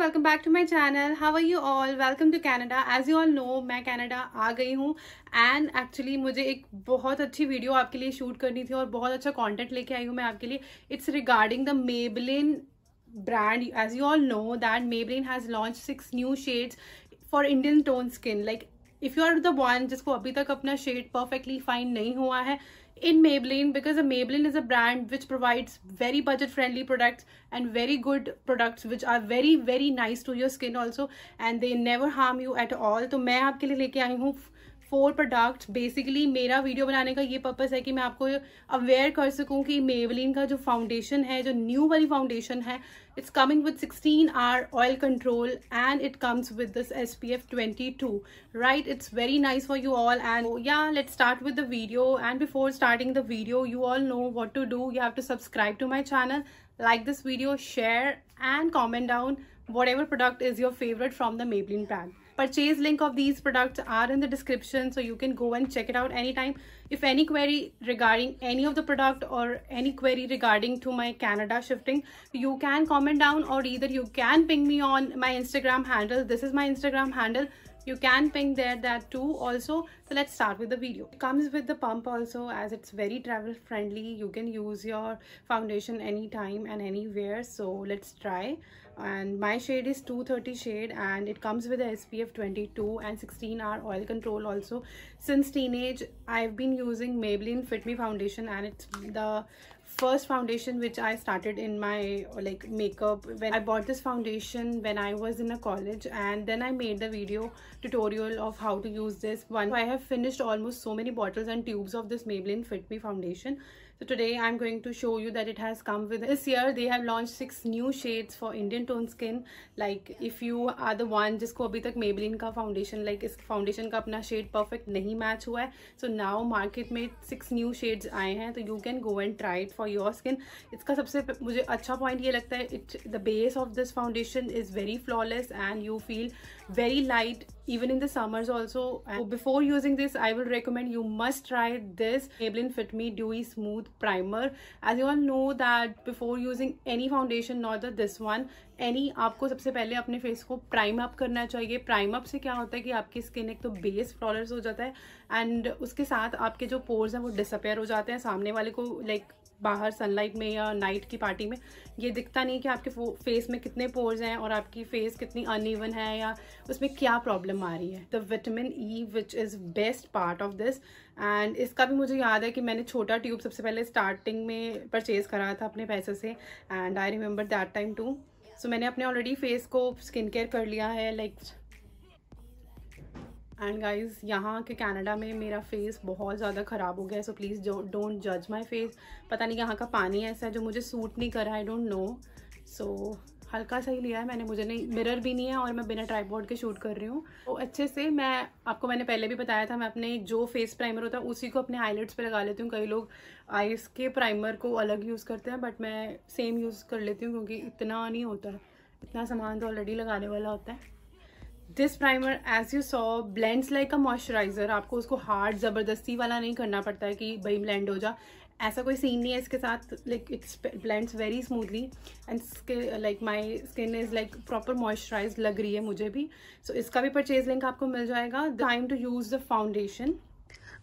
Welcome back to my channel how are you all welcome to Canada as you all know मैं Canada आ गई हूँ and actually मुझे एक बहुत अच्छी वीडियो आपके लिए शूट करनी थी और बहुत अच्छा कॉन्टेंट लेके आई हूँ मैं आपके लिए it's regarding the Maybelline brand as you all know that Maybelline has launch six new shades for Indian tone skin like if you are the one जिसको अभी तक अपना शेड परफेक्टली फाइन नहीं हुआ है in Maybelline because a Maybelline is a brand which provides very budget friendly products and very good products which are very very nice to your skin also and they never harm you at all तो मैं आपके लिए लेके आई हूँ four product basically मेरा video बनाने का ये पर्पज़ है कि मैं आपको अवेयर कर सकूं कि मेवलिन का जो फाउंडेशन है जो न्यू वाली फाउंडेशन है it's coming with 16 hour oil control and it comes with this S P F twenty two right it's very nice for you all and yeah let start with the video and before starting the video you all know what to do you have to subscribe to my channel like this video share and comment down whatever product is your favourite from the Maybelline brand purchase link of these products are in the description so you can go and check it out anytime if any query regarding any of the product or any query regarding to my canada shifting you can comment down or either you can ping me on my instagram handle this is my instagram handle you can ping there that too also so let's start with the video it comes with the pump also as it's very travel friendly you can use your foundation anytime and anywhere so let's try and my shade is 230 shade and it comes with a SPF 22 and 16 hour oil control also since teenage I've been using Maybelline Fit Me foundation and it's the first foundation which I started in my like makeup when I bought this foundation when I was in a college and then I made the video tutorial of how to use this one. So I have finished almost so many bottles and tubes of this Maybelline Fit Me foundation. So today I'm going to show you that it has come with this year they have launched six new shades for Indian tone skin like if you are the one जिसको अभी तक Maybelline का foundation like is foundation का shade perfect नहीं match हुआ so now market made six new shades आए हैं you can go and try it for your skin इसका सबसे मुझे अच्छा पॉइंट ये लगता है it the base of this foundation is very flawless and you feel very light even in the summers also before using this I would recommend you must try this Maybelline fit me dewy smooth primer as you all know that before using any foundation not the this one any आपको सबसे पहले अपने face को prime up करना चाहिए prime up से क्या होता है कि आपकी स्किन एक तो बेस फ्लॉलेस हो जाता है एंड उसके साथ आपके जो पोर्स हैं वो डिसअपेयर हो जाते हैं सामने वाले को लाइक बाहर सनलाइट में या नाइट की पार्टी में ये दिखता नहीं कि आपके फेस में कितने पोर्स हैं और आपकी फेस कितनी अनइवन है या उसमें क्या प्रॉब्लम आ रही है the vitamin E which is best part of this and इसका भी मुझे याद है कि मैंने छोटा ट्यूब सबसे पहले स्टार्टिंग में परचेज़ करा था अपने पैसे से and I remember that time too so मैंने अपने ऑलरेडी फेस को स्किन केयर कर लिया है लाइक like, एंड गाइज़ यहाँ के कनाडा में मेरा फेस बहुत ज़्यादा ख़राब हो गया है सो प्लीज़ डोंट जज माई फेस पता नहीं यहाँ का पानी ऐसा है जो मुझे सूट नहीं करा आई डोंट नो सो हल्का सा ही लिया है मैंने मुझे नहीं मिरर भी नहीं है और मैं बिना ट्राईपोर्ड के शूट कर रही हूँ तो अच्छे से मैं आपको मैंने पहले भी बताया था मैं अपने जो फेस प्राइमर होता है उसी को अपने आईलेट्स पे लगा लेती हूँ कई लोग आइज़ के प्राइमर को अलग यूज़ करते हैं बट मैं सेम यूज़ कर लेती हूँ क्योंकि इतना नहीं होता इतना सामान तो ऑलरेडी लगाने वाला होता है this primer as you saw blends like a moisturizer आपको उसको हार्ड ज़बरदस्ती वाला नहीं करना पड़ता है कि भाई ब्लेंड हो जा ऐसा कोई सीन नहीं है इसके साथ like it's blends very smoothly and like my skin is like proper moisturize लग रही है मुझे भी सो so, इसका भी परचेज लिंक आपको मिल जाएगा time to use the foundation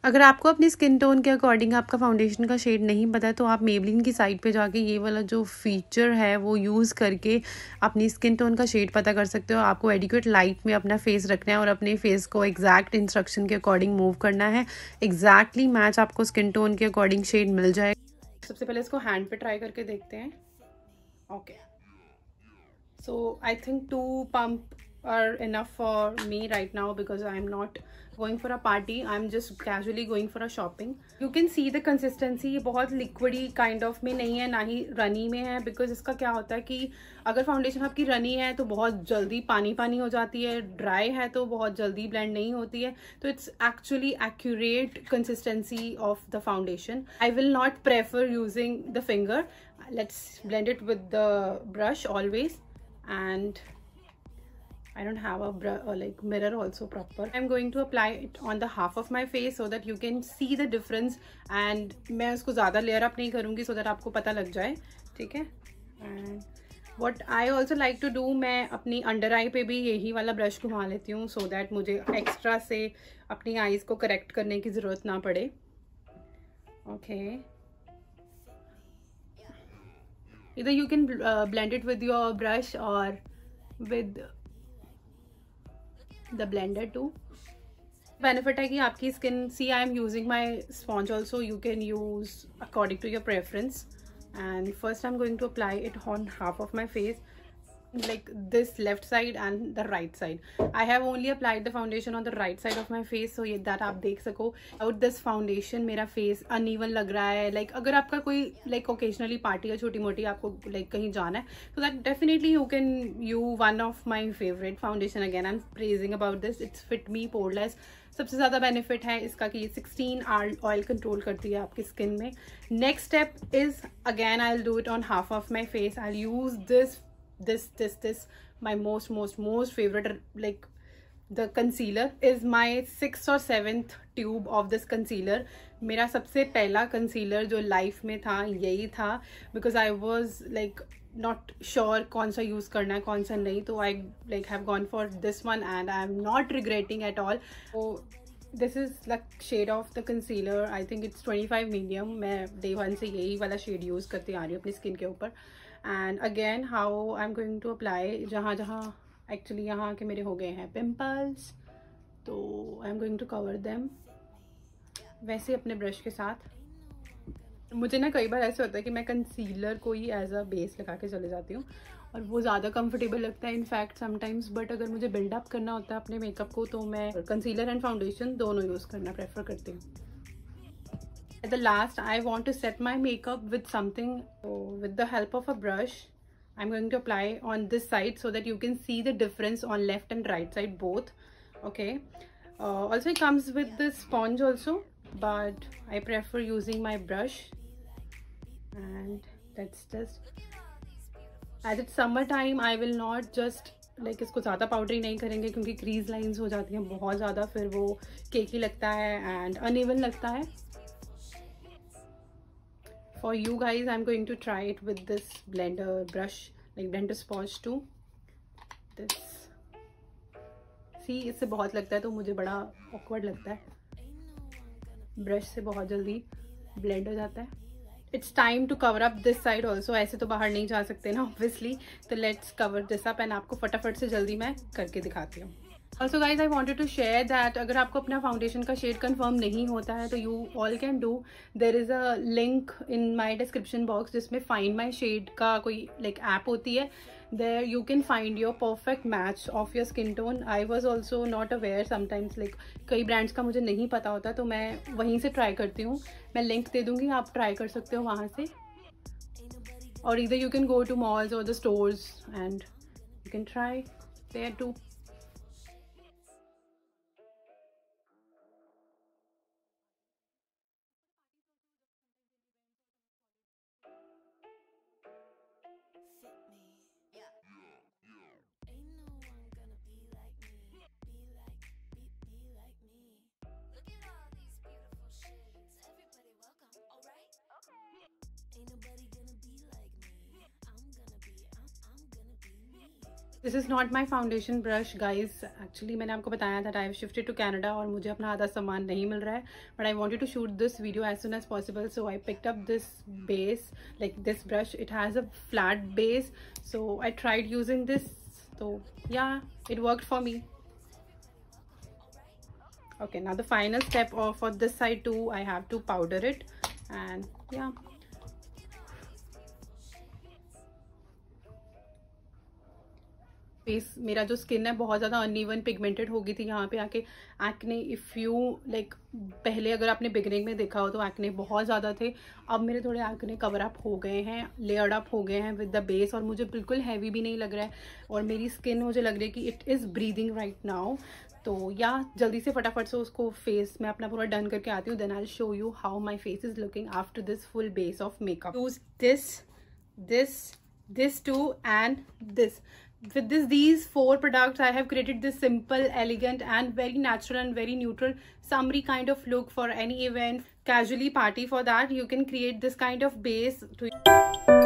अगर आपको अपनी स्किन टोन के अकॉर्डिंग आपका फाउंडेशन का शेड नहीं पता तो आप मेबलिन की साइट पे जाके ये वाला जो फीचर है वो यूज़ करके अपनी स्किन टोन का शेड पता कर सकते हो आपको एडिक्यूट लाइट में अपना फेस रखना है और अपने फेस को एग्जैक्ट इंस्ट्रक्शन के अकॉर्डिंग मूव करना है एग्जैक्टली मैच आपको स्किन टोन के अकॉर्डिंग शेड मिल जाएगा सबसे पहले इसको हैंड पे ट्राई करके देखते हैं okay so I think two pump are enough for me right now because I am not going for a party I am just casually going for a shopping you can see the consistency ये बहुत liquidy kind of में नहीं है ना ही runny में है because इसका क्या होता है कि अगर फाउंडेशन आपकी रनी है तो बहुत जल्दी पानी पानी हो जाती है ड्राई है तो बहुत जल्दी ब्लेंड नहीं होती है तो it's actually accurate consistency of the foundation I will not prefer using the finger let's blend with the brush always and I don't have a uh, like mirror also proper. I'm going to apply it on the half of my face so that you can see the difference and मैं उसको ज़्यादा layer up नहीं करूँगी so that आपको पता लग जाए ठीक है and what I also like to do मैं अपनी अंडर आई पे भी यही वाला ब्रश घुमा लेती हूँ सो दैट मुझे एक्स्ट्रा से अपनी आईज़ को करेक्ट करने की ज़रूरत ना पड़े ओके इधर you can blend it with your brush और with the blender too benefit hai ki aapki skin see i am using my sponge also you can use according to your preference and first i'm going to apply it on half of my face like this left side and the right side i have only applied the foundation on the right side of my face so yeah, that aap dekh sako out this foundation mera face uneven lag raha hai like agar aapka koi like occasionally party या choti moti aapko like kahin jana hai so that definitely you can you one of my favorite foundation again I'm praising about this it's fit me poreless सबसे ज़्यादा benefit है इसका कि ये 16 hour oil control करती है आपकी skin में next step is again I will do it on half of my face I use this this this this my most most most favorite like the concealer is my sixth or seventh tube of this concealer मेरा सबसे पहला concealer जो life में था यही था because I was like not sure कौन सा use करना है कौन सा नहीं तो I like have gone for this one and I am not regretting at all so this is like shade of the concealer I think it's 25 medium मैं day one से यही वाला shade use करती आ रही हूँ अपनी skin के ऊपर and again how I am going to apply जहाँ जहाँ एक्चुअली यहाँ के मेरे हो गए हैं पिम्पल्स तो I am going to cover them वैसे अपने ब्रश के साथ मुझे ना कई बार ऐसे होता है कि मैं कंसीलर को ही एज अ बेस लगा के चले जाती हूँ और वो ज़्यादा कंफर्टेबल लगता है इनफैक्ट समटाइम्स बट अगर मुझे बिल्डअप करना होता है अपने मेकअप को तो मैं कंसीलर एंड फाउंडेशन दोनों यूज़ करना प्रेफर करती हूँ at the last I want to set my makeup with something so with the help of a brush I'm going to apply on this side so that you can see the difference on left and right side both okay uh, also it comes with this sponge also but I prefer using my brush and that's just as it's summer time I will not just like. इसको ज़्यादा powdery नहीं करेंगे क्योंकि crease lines हो जाती हैं बहुत ज़्यादा फिर वो cakey लगता है and uneven लगता है for you guys I am going to try it with this blender brush like blender sponge too this see इससे बहुत लगता है तो मुझे बड़ा ऑकवर्ड लगता है ब्रश से बहुत जल्दी ब्लेंड हो जाता है it's time to cover up this side also ऐसे तो बाहर नहीं जा सकते ना ऑब्वियसली तो let's cover this up and आपको फटाफट से जल्दी मैं करके दिखाती हूँ also guys I wanted to share that अगर आपको अपना फाउंडेशन का शेड कन्फर्म नहीं होता है तो you all can do there is a link in my description box जिसमें फाइंड माई शेड का कोई लाइक like, ऐप होती है there you can find your perfect match of your skin tone I was also not aware sometimes like कई brands का मुझे नहीं पता होता तो मैं वहीं से ट्राई करती हूँ मैं लिंक दे दूँगी आप ट्राई कर सकते हो वहाँ से और इधर you can go to malls और the stores and you can try there too this is not my foundation brush guys actually मैंने आपको बताया था I have shifted to Canada और मुझे अपना आधा सामान नहीं मिल रहा है but I wanted to shoot this video as soon as possible so I pick up this base like this brush it has a flat base so I tried using this तो yeah it work for me okay ना the final step of of this side too I have to powder it and yeah face मेरा जो skin है बहुत ज़्यादा uneven pigmented हो गई थी यहाँ पे आके एक्ने इफ़ यू लाइक पहले अगर आपने बिगनिंग में देखा हो तो एक्ने बहुत ज़्यादा थे अब मेरे थोड़े एक्ने कवर अप हो गए हैं लेयर्ड अप हो गए हैं विद द बेस और मुझे बिल्कुल हैवी भी नहीं लग रहा है और मेरी स्किन मुझे लग रही है कि it is breathing right now तो या जल्दी से फटाफट से उसको फेस मैं अपना पूरा डन करके आती हूँ then I show you how my face is looking after this full base of makeup use this this this too and this with this these four products i have created this simple elegant and very natural and very neutral summery kind of look for any event casually party for that you can create this kind of base to